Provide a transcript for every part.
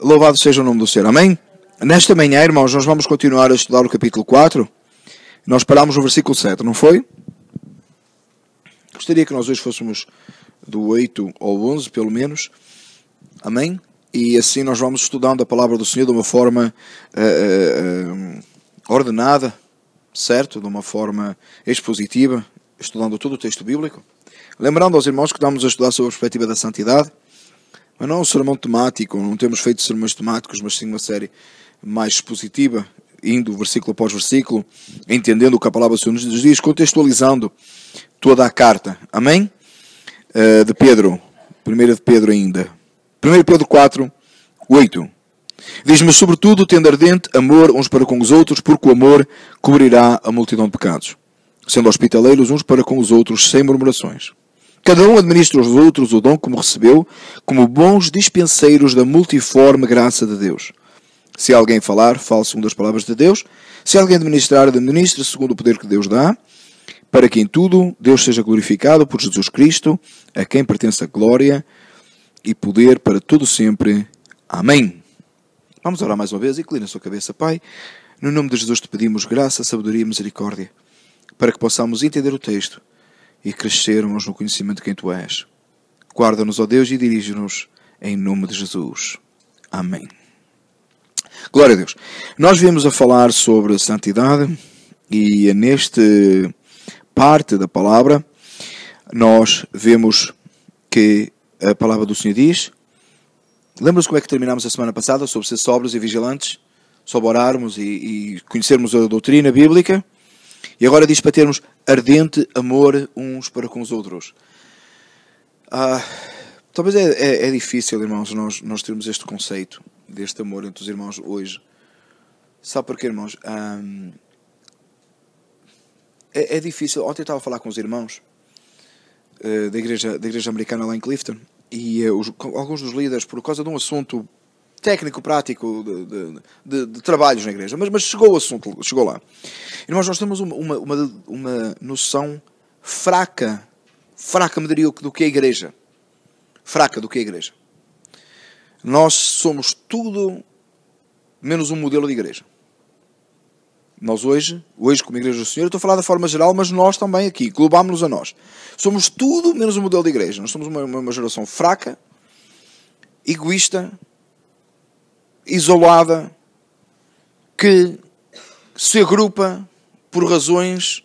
Louvado seja o nome do Senhor. Amém? Nesta manhã, irmãos, nós vamos continuar a estudar o capítulo 4. Nós parámos no versículo 7, não foi? Gostaria que nós hoje fôssemos do 8 ao 11, pelo menos. Amém? E assim nós vamos estudando a palavra do Senhor de uma forma uh, uh, ordenada, certo? De uma forma expositiva, estudando todo o texto bíblico. Lembrando aos irmãos que estamos a estudar sobre a perspectiva da santidade mas não é um sermão temático, não temos feito sermões temáticos, mas sim uma série mais expositiva, indo versículo após versículo, entendendo o que a palavra do Senhor nos diz, contextualizando toda a carta. Amém? Uh, de Pedro, 1 de Pedro ainda. 1 Pedro 4, 8. Diz-me, sobretudo, tendo ardente amor uns para com os outros, porque o amor cobrirá a multidão de pecados, sendo hospitaleiros uns para com os outros, sem murmurações. Cada um administra aos outros o dom como recebeu, como bons dispenseiros da multiforme graça de Deus. Se alguém falar, fale segundo as palavras de Deus. Se alguém administrar, administre segundo o poder que Deus dá, para que em tudo Deus seja glorificado por Jesus Cristo, a quem pertence a glória e poder para todo sempre. Amém. Vamos orar mais uma vez. Inclina a sua cabeça, Pai. No nome de Jesus te pedimos graça, sabedoria e misericórdia, para que possamos entender o texto e crescermos no conhecimento de quem Tu és. Guarda-nos, ó Deus, e dirige-nos em nome de Jesus. Amém. Glória a Deus. Nós viemos a falar sobre santidade e é neste parte da palavra nós vemos que a palavra do Senhor diz. Lembra-se como é que terminámos a semana passada sobre ser sóbrios e vigilantes, sobre orarmos e, e conhecermos a doutrina bíblica? E agora diz para termos ardente amor uns para com os outros. Ah, talvez é, é, é, difícil, irmãos, nós, nós termos este conceito deste amor entre os irmãos hoje. Sabe porquê, irmãos? Ah, é, é, difícil. Ontem eu estava a falar com os irmãos uh, da, igreja, da igreja americana lá em Clifton e uh, os, alguns dos líderes, por causa de um assunto técnico prático de, de, de, de, trabalhos na igreja, mas, mas chegou o assunto, chegou lá. E nós temos uma, uma, uma, uma noção fraca, fraca, me diria eu, do que é a igreja. Fraca do que é a igreja. Nós somos tudo menos um modelo de igreja. Nós hoje, hoje como Igreja do Senhor, estou a falar da forma geral, mas nós também aqui, globámos-nos a nós. Somos tudo menos um modelo de igreja. Nós somos uma, uma geração fraca, egoísta, isolada que se agrupa por razões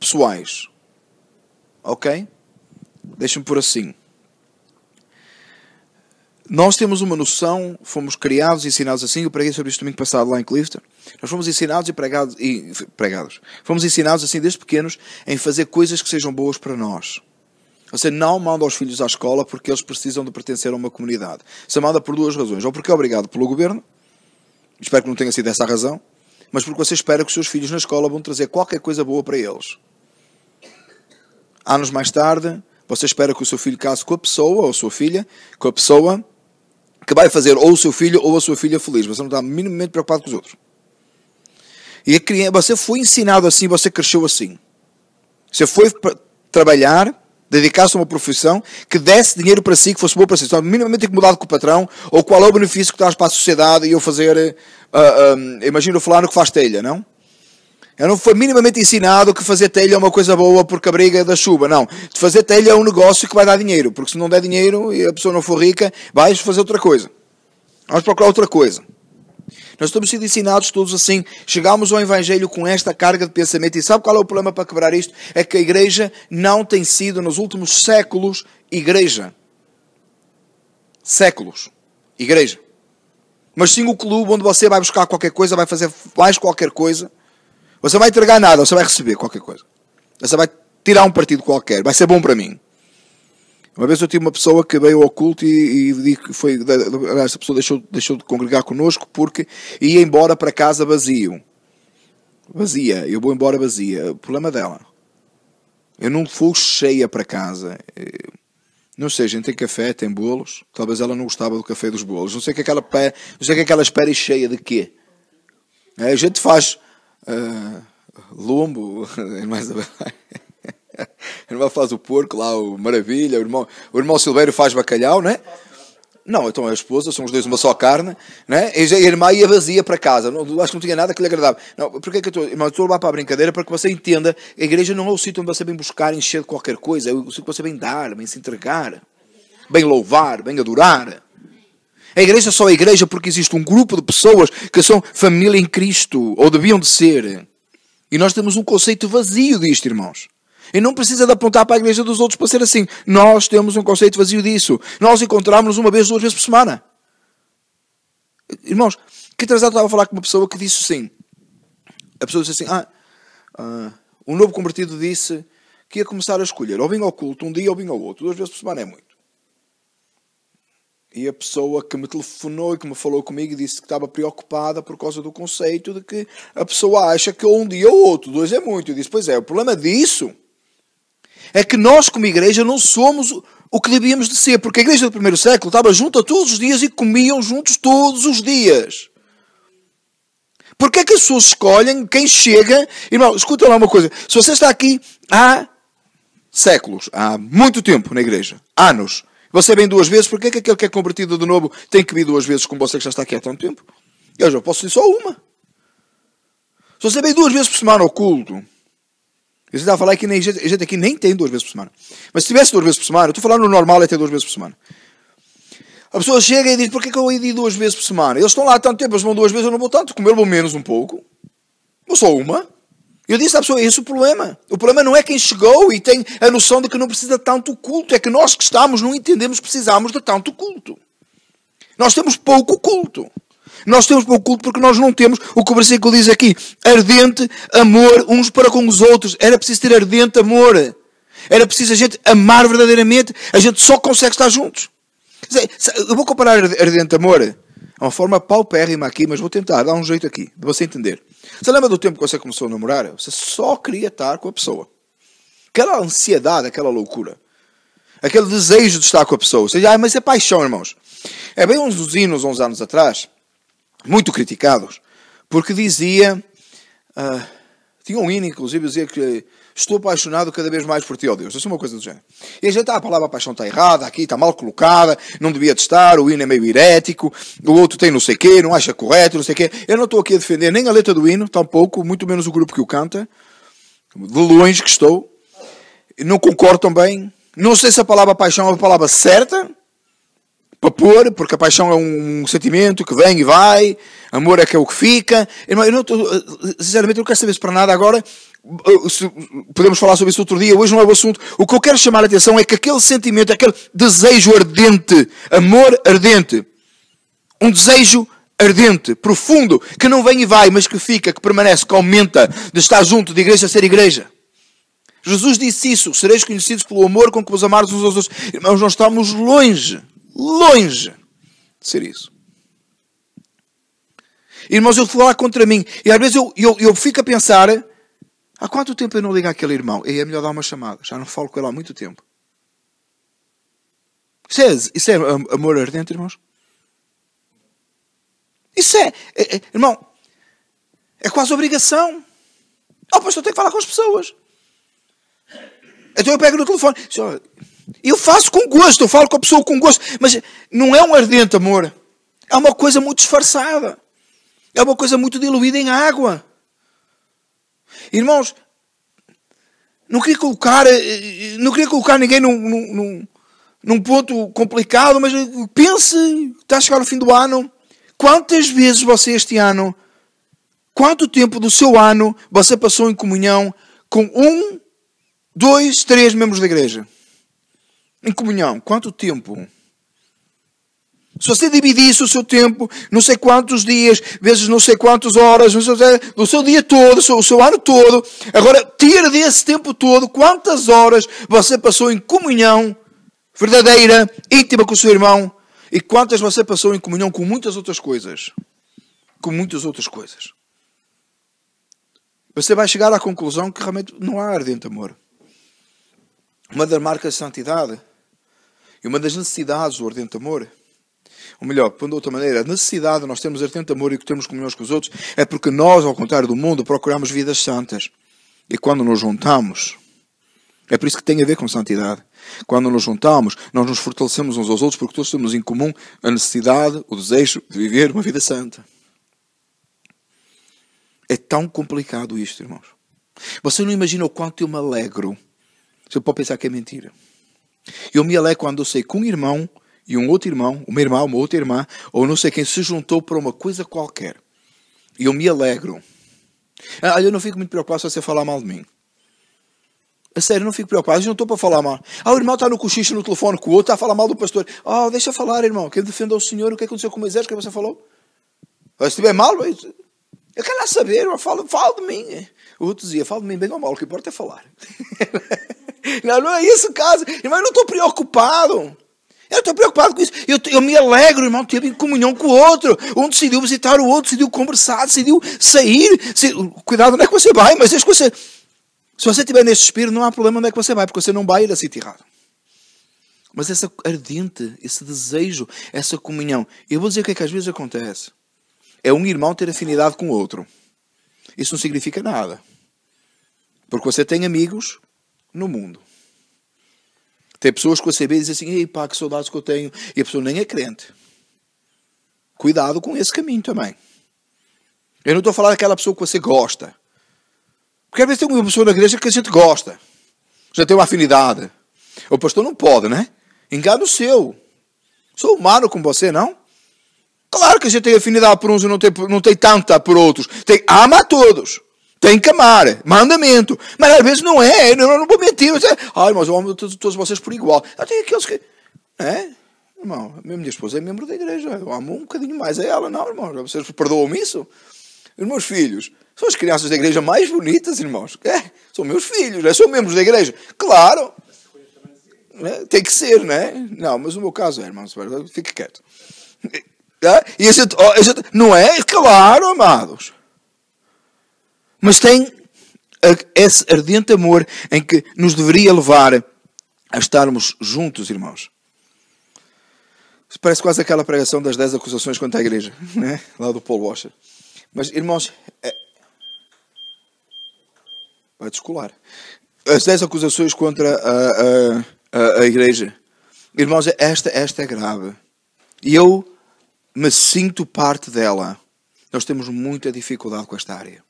pessoais. Ok? Deixa-me por assim. Nós temos uma noção, fomos criados e ensinados assim. Eu preguei sobre isto domingo passado lá em Clifton. Nós fomos ensinados e pregados, e pregados. Fomos ensinados assim desde pequenos em fazer coisas que sejam boas para nós. Você não manda os filhos à escola porque eles precisam de pertencer a uma comunidade. Você manda por duas razões. Ou porque é obrigado pelo governo, espero que não tenha sido essa a razão, mas porque você espera que os seus filhos na escola vão trazer qualquer coisa boa para eles. Anos mais tarde, você espera que o seu filho case com a pessoa, ou a sua filha, com a pessoa que vai fazer ou o seu filho ou a sua filha feliz. Você não está minimamente preocupado com os outros. E a criança, você foi ensinado assim, você cresceu assim. Você foi trabalhar dedicasse a uma profissão que desse dinheiro para si, que fosse boa para si. Estava minimamente incomodado com o patrão, ou qual é o benefício que traz para a sociedade e eu fazer. Uh, eh, eh, uh, imagino falar no que faz telha, não? Eu não fui minimamente ensinado que fazer telha é uma coisa boa porque a briga é da chuva, não. De fazer telha é um negócio que vai dar dinheiro, porque se não der dinheiro e a pessoa não for rica, vais fazer outra coisa. Vamos procurar outra coisa. Nós estamos sendo ensinados todos assim. Chegamos ao Evangelho com esta carga de pensamento. E sabe qual é o problema para quebrar isto? É que a igreja não tem sido, nos últimos séculos, igreja. Séculos. Igreja. Mas sim o clube onde você vai buscar qualquer coisa, vai fazer mais qualquer coisa. Você vai entregar nada, você vai receber qualquer coisa. Você vai tirar um partido qualquer, vai ser bom para mim. Uma vez eu tive uma pessoa que veio ao culto e, e foi, essa pessoa deixou, deixou de congregar connosco porque ia embora para casa vazio. Vazia, eu vou embora vazia. O problema dela. Eu não fui cheia para casa. Eh, não sei, a gente tem café, tem bolos. Talvez ela não gostava do café dos bolos. Não sei que aquela, é pé, não sei que aquela é espera e cheia de quê. Eh, a gente faz uh, lombo, é mais a o irmão faz o porco lá, o maravilha, o irmão, o irmão Silveiro faz bacalhau, não é? Não, então é a esposa, são os dois uma só carne, né? E a irmã ia vazia para casa, não, acho que não tinha nada que lhe agradava. Não, porque é que eu estou, irmão, estou lá para a brincadeira para que você entenda, a igreja não é o sítio onde você vem buscar, encher de qualquer coisa, é o sítio que você vem dar, vem se entregar, vem louvar, vem adorar. A igreja é só a igreja porque existe um grupo de pessoas que são família em Cristo, ou deviam de ser. E nós temos um conceito vazio disto, irmãos. E não precisa de apontar para a igreja dos outros para ser assim. Nós temos um conceito vazio disso. Nós encontramos uma vez, duas vezes por semana. Irmãos, que atrasado estava a falar com uma pessoa que disse assim. A pessoa disse assim: Ah, uh, um novo convertido disse que ia começar a escolher ou vim ao culto um dia ou vim ao outro. Duas vezes por semana é muito. E a pessoa que me telefonou e que me falou comigo disse que estava preocupada por causa do conceito de que a pessoa acha que um dia ou outro, dois é muito. Eu disse: Pois é, o problema disso é que nós, como igreja, não somos o que devíamos de ser, porque a igreja do primeiro século estava junta todos os dias e comiam juntos todos os dias. Porquê é que as pessoas escolhem quem chega? Irmão, escuta lá uma coisa. Se você está aqui há séculos, há muito tempo na igreja, anos, você vem duas vezes, porquê é que aquele que é convertido de novo tem que vir duas vezes como você que já está aqui há tanto tempo? Eu já posso dizer só uma. Se você vem duas vezes por semana ao culto, eu tá falar que nem gente, gente aqui nem tem duas vezes por semana. Mas se tivesse duas vezes por semana, eu estou falando no normal é ter duas vezes por semana. A pessoa chega e diz: Por que, que eu ia duas vezes por semana? Eles estão lá há tanto tempo, eles vão duas vezes, eu não vou tanto. Comer vou menos um pouco. Ou só uma. Eu disse à pessoa: Esse é o problema. O problema não é quem chegou e tem a noção de que não precisa tanto culto. É que nós que estamos não entendemos que precisamos de tanto culto. Nós temos pouco culto. Nós temos pouco culto porque nós não temos o que o versículo diz aqui: ardente amor uns para com os outros. Era preciso ter ardente amor. Era preciso a gente amar verdadeiramente. A gente só consegue estar juntos. Eu vou comparar ardente amor. É uma forma paupérrima aqui, mas vou tentar dar um jeito aqui, de você entender. Você lembra do tempo que você começou a namorar? Você só queria estar com a pessoa. Aquela ansiedade, aquela loucura. Aquele desejo de estar com a pessoa. Ou seja, ah, mas é paixão, irmãos. É bem uns dos uns anos atrás, muito criticados, porque dizia, uh, tinha um hino, inclusive, dizia que estou apaixonado cada vez mais por ti, ó oh Deus. Isso é uma coisa do género. E a gente está, ah, a palavra paixão está errada, aqui está mal colocada, não devia de estar, o hino é meio herético, o outro tem não sei quê, não acha correto, não sei quê. Eu não estou aqui a defender nem a letra do hino, tampouco, muito menos o grupo que o canta, de longe que estou. Não concordo também. Não sei se a palavra paixão é a palavra certa, para pôr, porque a paixão é um sentimento que vem e vai, amor é que é o que fica. Irmão, eu não sinceramente, eu não quero saber isso para nada agora. Uh, podemos falar sobre isso outro dia, hoje não é o assunto. O que eu quero chamar a atenção é que aquele sentimento, aquele desejo ardente, amor ardente, um desejo ardente, profundo, que não vem e vai, mas que fica, que permanece, que aumenta, de estar junto, de igreja a ser igreja. Jesus disse isso: sereis conhecidos pelo amor com que vos amares uns aos outros. Irmãos, nós estamos longe longe de ser isso. Irmãos, eu falar contra mim, e às vezes eu, eu, eu fico a pensar: há quanto tempo eu não ligo àquele irmão? E é melhor dar uma chamada, já não falo com ele há muito tempo. Isso é, isso é amor ardente, irmãos? Isso é, é, é irmão, é quase obrigação. Ah, oh, pastor, tenho que falar com as pessoas. Então eu pego no telefone. Senhor, eu faço com gosto, eu falo com a pessoa com gosto, mas não é um ardente amor. É uma coisa muito disfarçada. É uma coisa muito diluída em água. Irmãos, não queria colocar, eh, eh, não queria colocar ninguém num, num, num ponto complicado, mas eh, pense, está a chegar o fim do ano, quantas vezes você este ano, quanto tempo do seu ano você passou em comunhão com um, dois, três membros da igreja? em comunhão, quanto tempo? Se você dividisse o seu tempo, não sei quantos dias, vezes não sei quantas horas, sei, o seu dia todo, o seu, o seu ano todo, agora tira desse tempo todo quantas horas você passou em comunhão verdadeira, íntima com o seu irmão e quantas você passou em comunhão com muitas outras coisas. Com muitas outras coisas. Você vai chegar à conclusão que realmente não há ardente amor. Uma das marcas de santidade e uma das necessidades do ardente amor, ou melhor, pondo de outra maneira, a necessidade de nós termos ardente amor e que termos comunhões com os outros é porque nós, ao contrário do mundo, procuramos vidas santas. E quando nos juntamos, é por isso que tem a ver com santidade. Quando nos juntamos, nós nos fortalecemos uns aos outros porque todos temos em comum a necessidade, o desejo de viver uma vida santa. É tão complicado isto, irmãos. Você não imagina o quanto eu me alegro. Você pode pensar que é mentira. Eu me alegro quando eu sei que um irmão e um outro irmão, uma irmã, uma outra irmã, ou não sei quem se juntou para uma coisa qualquer. E eu me alegro. Ah, eu não fico muito preocupado se você falar mal de mim. A sério, não fico preocupado, eu não estou para falar mal. Ah, o irmão está no cochicho no telefone com o outro, está a falar mal do pastor. Ah, oh, deixa falar, irmão, que ele defenda o Senhor, o que aconteceu com o exército o que você falou? Ah, se estiver mal, eu quero lá saber, fala, fala de mim. O outro dizia, fala de mim bem ou mal, o que importa é falar. Não, não é isso o caso. Irmão, eu não estou preocupado. Eu estou preocupado com isso. Eu, eu me alegro, irmão, teve comunhão com o outro. Um decidiu visitar o outro, decidiu conversar, decidiu sair. Decidiu... Cuidado onde é que você vai, mas desde que você. Se você estiver nesse espírito, não há problema onde é que você vai, porque você não vai ir a sítio errado. Mas essa ardente, esse desejo, essa comunhão. Eu vou dizer o que é que às vezes acontece. É um irmão ter afinidade com o outro. Isso não significa nada. Porque você tem amigos no mundo. Tem pessoas que você vê e diz assim, ei pá, que saudades que eu tenho, e a pessoa nem é crente. Cuidado com esse caminho também. Eu não estou a falar daquela pessoa que você gosta. Porque às vezes tem uma pessoa na igreja que a gente gosta. Já tem uma afinidade. O pastor não pode, né? Engano seu. Sou humano com você, não? Claro que a gente tem afinidade por uns e não tem, não tem tanta por outros. Tem, ama a todos tem que amar, mandamento. Mas às vezes não é, eu não vou mentir. Mas é, Ai, mas eu amo todos, vocês por igual. Ah, tem aqueles que. É? Irmão, a minha esposa é membro da igreja, eu amo um bocadinho mais a ela, não, irmão, vocês perdoam isso? Os meus filhos são as crianças da igreja mais bonitas, irmãos. É, são meus filhos, é, são membros da igreja. Claro, né? tem que ser, não é? Não, mas o meu caso é, irmãos, fique quieto. É? E a gente, a gente, não é? Claro, amados mas tem esse ardente amor em que nos deveria levar a estarmos juntos, irmãos. Parece quase aquela pregação das 10 acusações contra a igreja, né? lá do Paul Washer. Mas, irmãos, é... vai descolar. As 10 acusações contra a, a, a, a igreja. Irmãos, é esta, esta é grave. E eu me sinto parte dela. Nós temos muita dificuldade com esta área.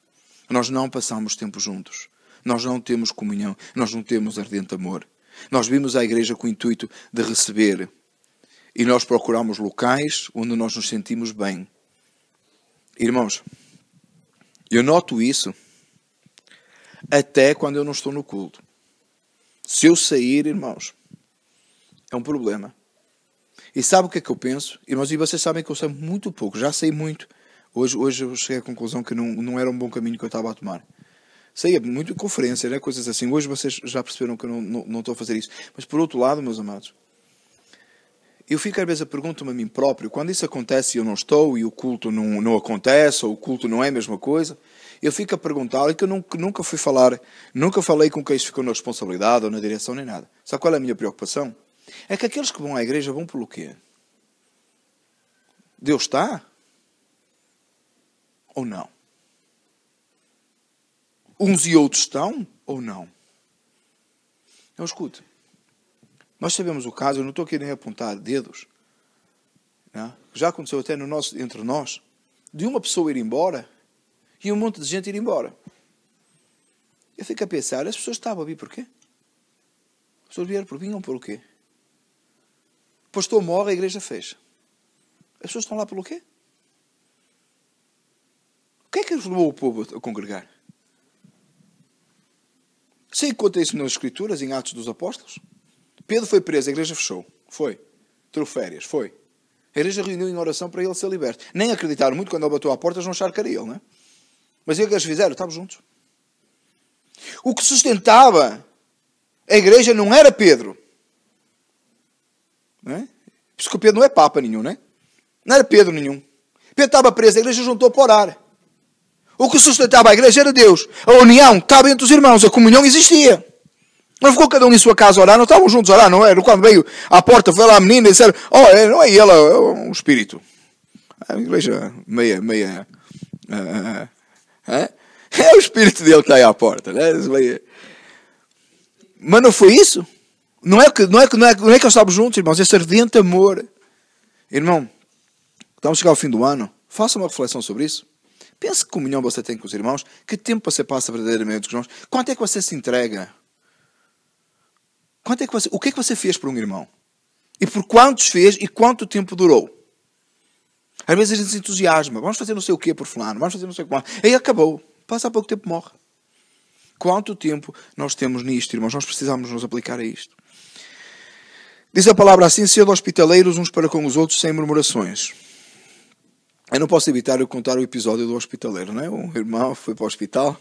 Nós não passamos tempo juntos. Nós não temos comunhão. Nós não temos ardente amor. Nós vimos a igreja com o intuito de receber. E nós procuramos locais onde nós nos sentimos bem. Irmãos, eu noto isso até quando eu não estou no culto. Se eu sair, irmãos, é um problema. E sabe o que é que eu penso? Irmãos, e vocês sabem que eu sei muito pouco, já sei muito. Hoje, hoje eu cheguei à conclusão que não, não era um bom caminho que eu estava a tomar. é muito de conferência, né? coisas assim. Hoje vocês já perceberam que eu não, não, não estou a fazer isso. Mas por outro lado, meus amados, eu fico às vezes a pergunta-me a mim próprio, quando isso acontece e eu não estou, e o culto não, não acontece, ou o culto não é a mesma coisa, eu fico a perguntar, e que eu nunca, nunca fui falar, nunca falei com quem isso ficou na responsabilidade, ou na direção, nem nada. Sabe qual é a minha preocupação? É que aqueles que vão à igreja vão pelo quê? Deus está? ou não? Uns e outros estão ou não? Então escute. Nós sabemos o caso, eu não estou aqui nem a apontar dedos. Né? Já aconteceu até no nosso, entre nós, de uma pessoa ir embora e um monte de gente ir embora. Eu fico a pensar, as pessoas estavam a vir porquê? As pessoas vieram por vinham por quê? O pastor morre, a igreja fecha. As pessoas estão lá pelo quê? que é que levou o povo a congregar? Você encontra isso nas Escrituras, em Atos dos Apóstolos? Pedro foi preso, a igreja fechou. Foi. Tirou férias, foi. A igreja reuniu em oração para ele ser liberto. Nem acreditaram muito quando ele bateu à porta, eles não ele, não é? Mas o é que eles fizeram? Estavam juntos. O que sustentava a igreja não era Pedro. Não é? Por isso que Pedro não é Papa nenhum, não é? Não era Pedro nenhum. Pedro estava preso, a igreja juntou para orar. O que sustentava a igreja era Deus. A união estava entre os irmãos, a comunhão existia. Não ficou cada um em sua casa a orar, não estavam juntos a orar, não era? Quando veio à porta, foi lá a menina e disseram: Oh, é, não é ela, é um espírito. A igreja meia. meia uh, uh, é o espírito dele que está aí à porta, né? Mas não foi isso? Não é que, não é que, não é, não é que eles estavam juntos, irmãos, esse ardente amor. Irmão, estamos a chegar ao fim do ano, faça uma reflexão sobre isso. Pense que comunhão você tem com os irmãos, que tempo você passa verdadeiramente com os irmãos, quanto é que você se entrega? Quanto é que você, o que é que você fez por um irmão? E por quantos fez e quanto tempo durou? Às vezes a gente se entusiasma, vamos fazer não sei o quê por fulano, vamos fazer não sei o quê. Aí acabou, passa pouco tempo morre. Quanto tempo nós temos nisto, irmãos? Nós precisamos nos aplicar a isto. Diz a palavra assim: sendo hospitaleiros uns para com os outros sem murmurações. Eu não posso evitar eu contar o episódio do hospitaleiro, não é? Um irmão foi para o hospital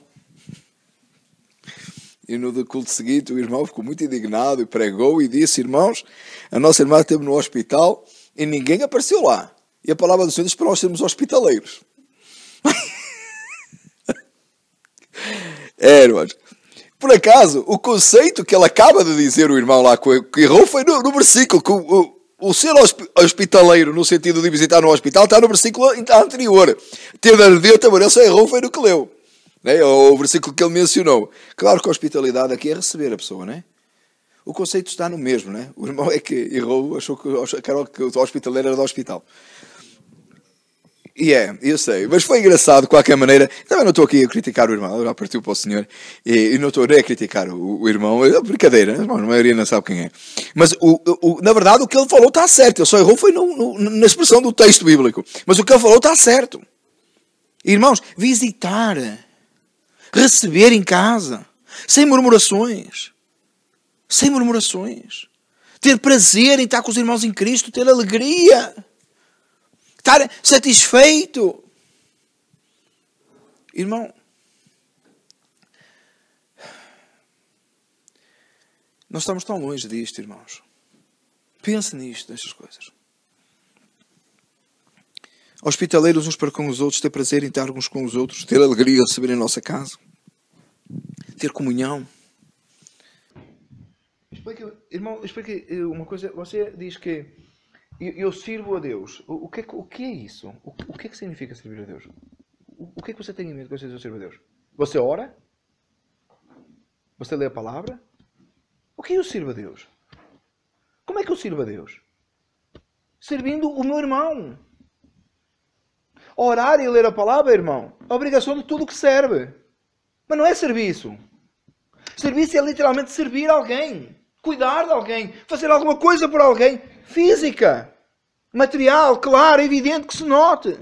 e no culto seguinte o irmão ficou muito indignado e pregou e disse: Irmãos, a nossa irmã esteve no hospital e ninguém apareceu lá. E a palavra do Senhor diz para nós sermos hospitaleiros. é, irmãos. Por acaso, o conceito que ele acaba de dizer, o irmão lá que errou, foi no, no versículo que o o ser hospitaleiro, no sentido de visitar no hospital, está no versículo anterior. Ter ardente só errou foi no que leu. Né? É o versículo que ele mencionou. Claro que a hospitalidade aqui é receber a pessoa, não é? O conceito está no mesmo, né? O irmão é que errou, achou que, achou que o hospitaleiro era do hospital. E yeah, é, eu sei. Mas foi engraçado de qualquer maneira. Também não estou aqui a criticar o irmão, já partiu para o senhor. E, e não estou nem a criticar o, o irmão. É brincadeira, né, a maioria não sabe quem é. Mas o, o, na verdade o que ele falou está certo. Ele só errou foi no, no, na expressão do texto bíblico. Mas o que ele falou está certo. Irmãos, visitar, receber em casa, sem murmurações. Sem murmurações. Ter prazer em estar com os irmãos em Cristo, ter alegria estar satisfeito. Irmão, nós estamos tão longe disto, irmãos. Pense nisto, nestas coisas. Hospitaleiros uns para com os outros, ter prazer em estar uns com os outros, ter alegria de receber em nossa casa, ter comunhão. Explica, irmão, explica uma coisa. Você diz que eu, eu sirvo a Deus. O, o, que é, o que é isso? O, o que é que significa servir a Deus? O, o que é que você tem em mente quando você diz eu sirvo a Deus? Você ora? Você lê a palavra? O que é eu sirvo a Deus? Como é que eu sirvo a Deus? Servindo o meu irmão. Orar e ler a palavra, irmão, é obrigação de tudo que serve. Mas não é serviço. Serviço é literalmente servir alguém, cuidar de alguém, fazer alguma coisa por alguém física material, claro, é evidente, que se note.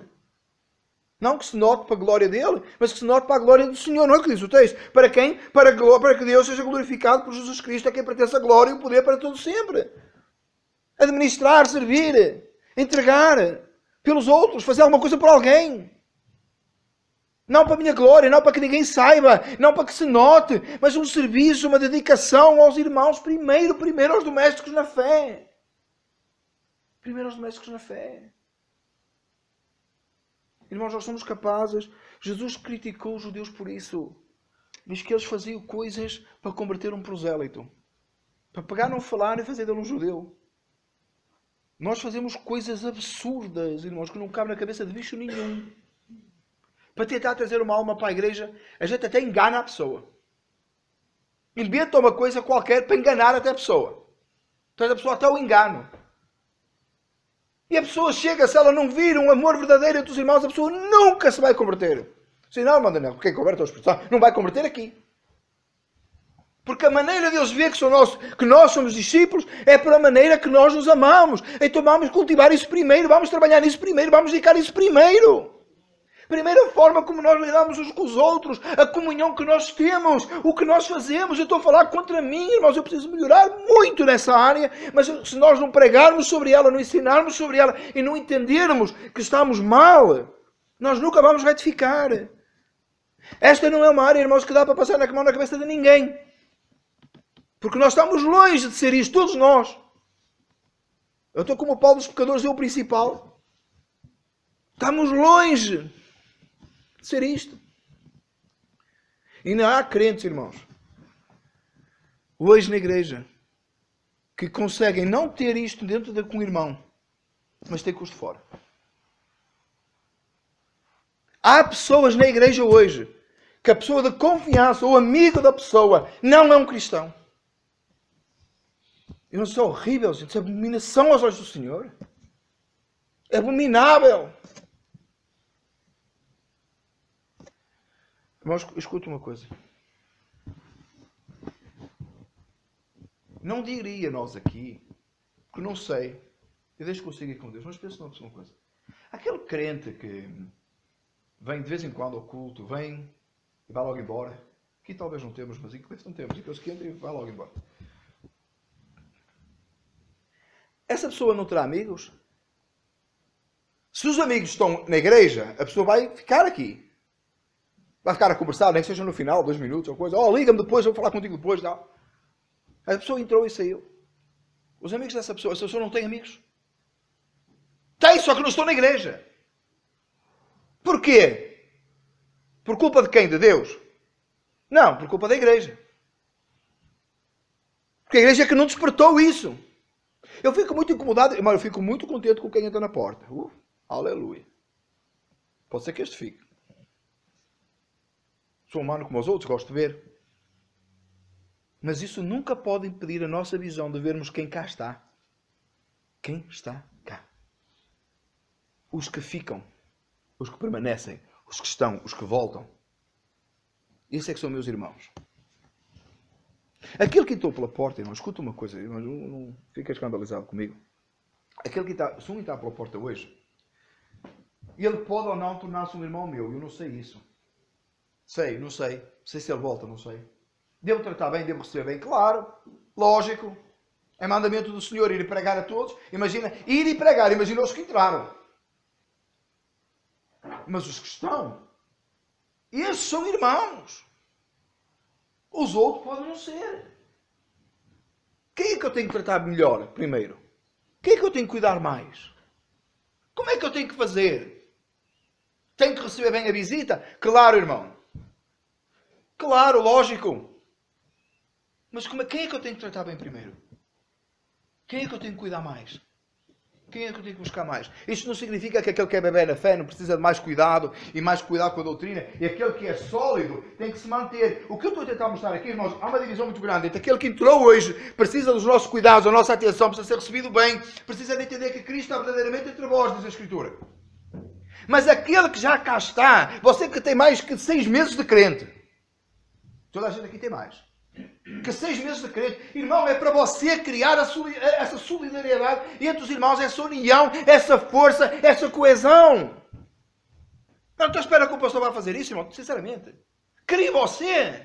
Não que se note para a glória dele, mas que se note para a glória do Senhor. Não é o que diz o texto. Para quem? Para, para que Deus seja glorificado por Jesus Cristo, a quem pertence a glória e o poder para todo sempre. Administrar, servir, entregar pelos outros, fazer alguma coisa por alguém. Não para a minha glória, não para que ninguém saiba, não para que se note, mas um serviço, uma dedicação aos irmãos, primeiro, primeiro aos domésticos na fé. Primeiro aos domésticos na fé. Irmãos, nós somos capazes. Jesus criticou os judeus por isso. Diz que eles faziam coisas para converter um prosélito. Para pegar num falar e fazer dele um judeu. Nós fazemos coisas absurdas, irmãos, que não cabem na cabeça de bicho nenhum. Para tentar trazer uma alma para a igreja, a gente até engana a pessoa. Inventa uma coisa qualquer para enganar até a pessoa. Traz a pessoa até o engano. E a pessoa chega, se ela não vir um amor verdadeiro entre os irmãos, a pessoa nunca se vai converter. Se não, irmão quem converte é o Espírito Santo, não vai converter aqui. Porque a maneira de Deus ver que, que, nós somos discípulos é pela maneira que nós nos amamos. Então vamos cultivar isso primeiro, vamos trabalhar nisso primeiro, vamos dedicar isso primeiro. Primeiro, a forma como nós lidamos uns com os outros, a comunhão que nós temos, o que nós fazemos. Eu estou a falar contra mim, irmãos. Eu preciso melhorar muito nessa área, mas se nós não pregarmos sobre ela, não ensinarmos sobre ela e não entendermos que estamos mal, nós nunca vamos retificar. Esta não é uma área, irmãos, que dá para passar na mão na cabeça de ninguém. Porque nós estamos longe de ser isto, todos nós. Eu estou como o Paulo dos pecadores, eu o principal. Estamos longe ser isto. e não há crentes, irmãos, hoje na igreja, que conseguem não ter isto dentro de um irmão, mas ter custo fora. Há pessoas na igreja hoje que a pessoa de confiança ou amigo da pessoa não é um cristão. Eu é horrível, gente. Isso é abominação aos olhos do Senhor. É abominável. Mas escute uma coisa. Não diria nós aqui porque não sei. Eu deixo que eu com Deus, mas penso numa coisa. Aquele crente que vem de vez em quando ao culto, vem e vai logo embora. Aqui talvez não temos, mas em não temos. Aqueles que entram e vai logo embora. Essa pessoa não terá amigos? Se os amigos estão na igreja, a pessoa vai ficar aqui. Vai ficar a conversar, nem que seja no final, dois minutos ou coisa. Oh, liga-me depois, eu vou falar contigo depois. Não. A pessoa entrou e saiu. Os amigos dessa pessoa, essa pessoa não tem amigos. Tem, só que não estou na igreja. Porquê? Por culpa de quem? De Deus? Não, por culpa da igreja. Porque a igreja é que não despertou isso. Eu fico muito incomodado, mas eu fico muito contente com quem entra na porta. Uh, aleluia. Pode ser que este fique. Sou humano como os outros, gosto de ver. Mas isso nunca pode impedir a nossa visão de vermos quem cá está. Quem está cá. Os que ficam, os que permanecem, os que estão, os que voltam. Esses é que são meus irmãos. Aquele que entrou pela porta, irmão, escuta uma coisa, irmão, não, não fica escandalizado comigo. Aquele que está, se um está pela porta hoje, ele pode ou não tornar-se um irmão meu, eu não sei isso. Sei, não sei. Sei se ele volta, não sei. Devo tratar bem, devo receber bem, claro. Lógico. É mandamento do Senhor ir e pregar a todos. Imagina, ir e pregar, imagina os que entraram. Mas os que estão, esses são irmãos. Os outros podem não ser. Quem é que eu tenho que tratar melhor, primeiro? Quem é que eu tenho que cuidar mais? Como é que eu tenho que fazer? Tenho que receber bem a visita? Claro, irmão. Claro, lógico. Mas como, é, quem é que eu tenho que tratar bem primeiro? Quem é que eu tenho que cuidar mais? Quem é que eu tenho que buscar mais? Isto não significa que aquele que é bebê na fé não precisa de mais cuidado e mais cuidado com a doutrina. E aquele que é sólido tem que se manter. O que eu estou a tentar mostrar aqui, irmãos, há uma divisão muito grande entre aquele que entrou hoje, precisa dos nossos cuidados, da nossa atenção, precisa ser recebido bem, precisa de entender que Cristo está verdadeiramente entre vós, diz a Escritura. Mas aquele que já cá está, você que tem mais que seis meses de crente, Toda a gente aqui tem mais. Que seis meses de crédito, irmão, é para você criar essa solidariedade entre os irmãos, essa união, essa força, essa coesão. Eu não estou esperando que o pastor vá fazer isso, irmão, sinceramente. Crie você,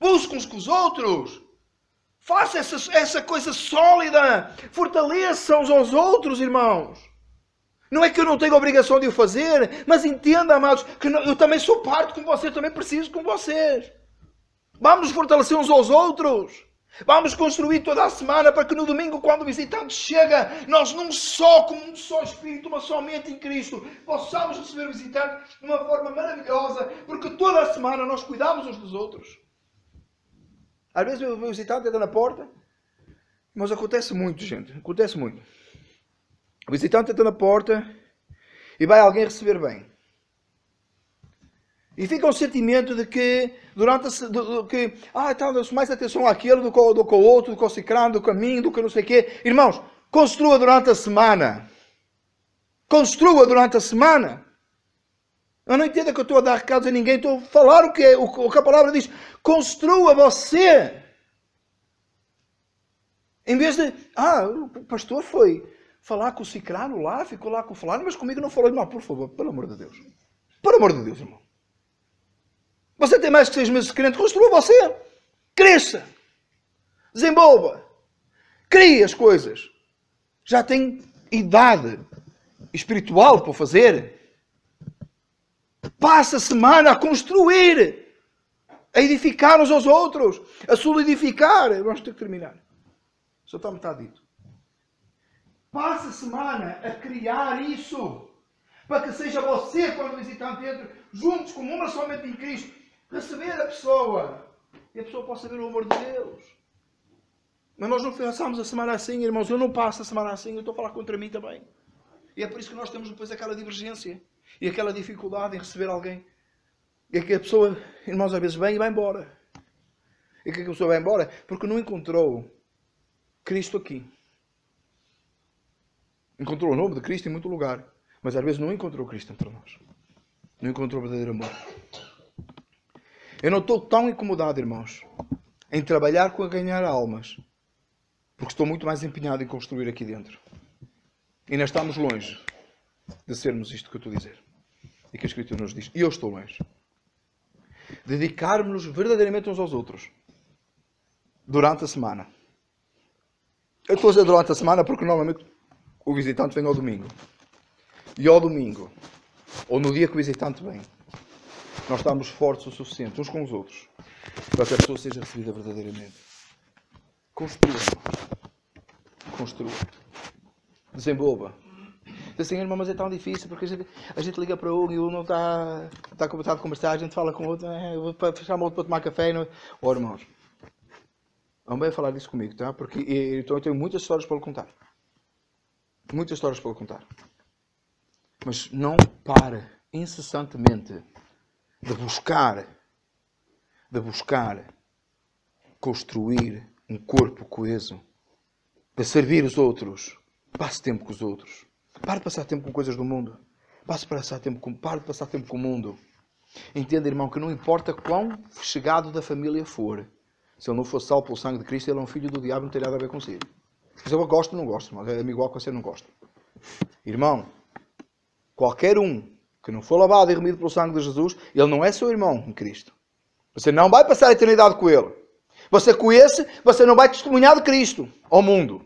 busque uns com os outros, faça essa, essa coisa sólida, fortaleça uns aos outros, irmãos. Não é que eu não tenho obrigação de o fazer, mas entenda, amados, que eu também sou parte com você, também preciso com vocês. Vamos fortalecer uns aos outros. Vamos construir toda a semana para que no domingo, quando o visitante chega, nós num só, como um só Espírito, uma só mente em Cristo, possamos receber o visitante de uma forma maravilhosa, porque toda a semana nós cuidamos uns dos outros. Às vezes o visitante entra na porta, mas acontece muito, gente, acontece muito. O visitante entra na porta e vai alguém receber bem. E fica o sentimento de que, durante a, que, ah, então eu mais atenção àquele do que, do que outro, do que ao ciclano, do que a mim, do que não sei o quê. Irmãos, construa durante a semana. Construa durante a semana. Eu não entendo que eu estou a dar recados a ninguém, estou a falar o que, é, o que a palavra diz. Construa você. Em vez de, ah, o pastor foi falar com o ciclano lá, ficou lá com o fulano, mas comigo não falou. Irmão, por favor, pelo amor de Deus. Pelo amor de Deus, irmão. Você tem mais de seis meses de crente, construa você. Cresça. Desenvolva. Crie as coisas. Já tem idade espiritual para fazer. Passa a semana a construir, a edificar uns aos outros, a solidificar. Vamos ter que terminar. Só está metade dito. Passa a semana a criar isso, para que seja você, quando visitante, dentro, juntos, como uma somente em Cristo, receber a pessoa e a pessoa possa ver o amor de Deus. Mas nós não passamos a semana assim, irmãos. Eu não passo a semana assim, eu estou a falar contra mim também. E é por isso que nós temos depois aquela divergência e aquela dificuldade em receber alguém. E é que a pessoa, irmãos, às vezes vem e vai embora. E é que a pessoa vai embora porque não encontrou Cristo aqui. Encontrou o nome de Cristo em muito lugar, mas às vezes não encontrou Cristo entre nós. Não encontrou o verdadeiro amor. Eu não estou tão incomodado, irmãos, em trabalhar com a ganhar almas, porque estou muito mais empenhado em construir aqui dentro. E ainda estamos longe de sermos isto que eu estou a dizer e que a Escritura nos diz. E eu estou longe. Dedicarmos-nos verdadeiramente uns aos outros durante a semana. Eu estou a dizer durante a semana porque normalmente o visitante vem ao domingo. E ao domingo, ou no dia que o visitante vem, nós estamos fortes o suficiente uns com os outros para que a pessoa seja recebida verdadeiramente. Construa. Construa. Desenvolva. Diz assim, irmão, mas é tão difícil porque a gente, a gente liga para um e um não está, está com vontade de conversar, a gente fala com o outro, é, eu vou chamar o outro para tomar café. Não... Oh, irmãos, não a falar disso comigo, tá? Porque eu, eu tenho muitas histórias para lhe contar. Muitas histórias para lhe contar. Mas não para incessantemente de buscar, de buscar construir um corpo coeso, para servir os outros. Passe tempo com os outros. Pare de passar tempo com coisas do mundo. Passe passar tempo com, pare de passar tempo com o mundo. Entenda, irmão, que não importa quão chegado da família for, se ele não fosse salvo pelo sangue de Cristo, ele é um filho do diabo, não tem nada a ver consigo. Mas eu gosto ou não gosto, mas é igual que você não gosta. Irmão, qualquer um que não for lavado e remido pelo sangue de Jesus, ele não é seu irmão em Cristo. Você não vai passar a eternidade com ele. Você conhece, você não vai testemunhar de Cristo ao mundo.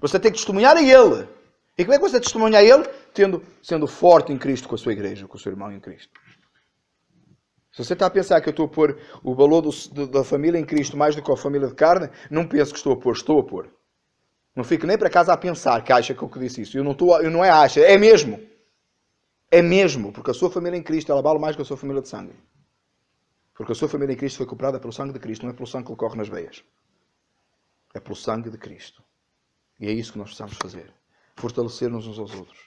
Você tem que testemunhar a ele. E como é que você testemunha a ele? Tendo, sendo forte em Cristo com a sua igreja, com o seu irmão em Cristo. Se você está a pensar que eu estou a pôr o valor do, da família em Cristo mais do que a família de carne, não penso que estou a pôr, estou a pôr. Não fico nem para casa a pensar que acha que eu disse isso. Eu não, estou, eu não é acha, é mesmo. É mesmo, porque a sua família em Cristo, ela vale mais que a sua família de sangue. Porque a sua família em Cristo foi comprada pelo sangue de Cristo, não é pelo sangue que corre nas veias. É pelo sangue de Cristo. E é isso que nós precisamos fazer. Fortalecer-nos uns aos outros.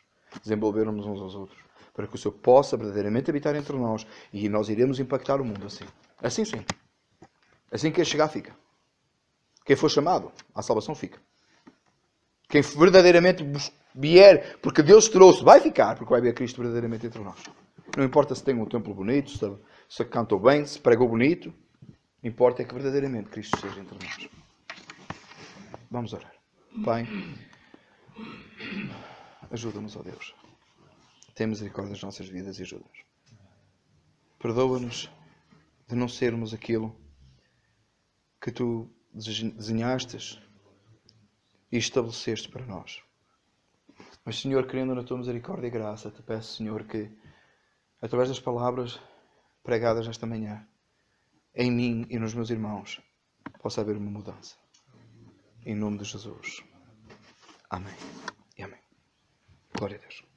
desenvolver-nos uns aos outros. Para que o Senhor possa verdadeiramente habitar entre nós e nós iremos impactar o mundo assim. Assim sim. Assim que chegar, fica. Quem for chamado à salvação, fica. Quem verdadeiramente vier, porque Deus trouxe, vai ficar, porque vai ver Cristo verdadeiramente entre nós. Não importa se tem um templo bonito, se, se cantou bem, se pregou bonito, importa é que verdadeiramente Cristo esteja entre nós. Vamos orar. Pai, ajuda-nos, ó Deus. Tem misericórdia das nossas vidas e ajuda-nos. Perdoa-nos de não sermos aquilo que tu desenhaste e estabeleceste para nós. Mas, Senhor, querendo na tua misericórdia e graça, te peço, Senhor, que através das palavras pregadas nesta manhã, em mim e nos meus irmãos, possa haver uma mudança. Em nome de Jesus. Amém. E amém. Glória a Deus.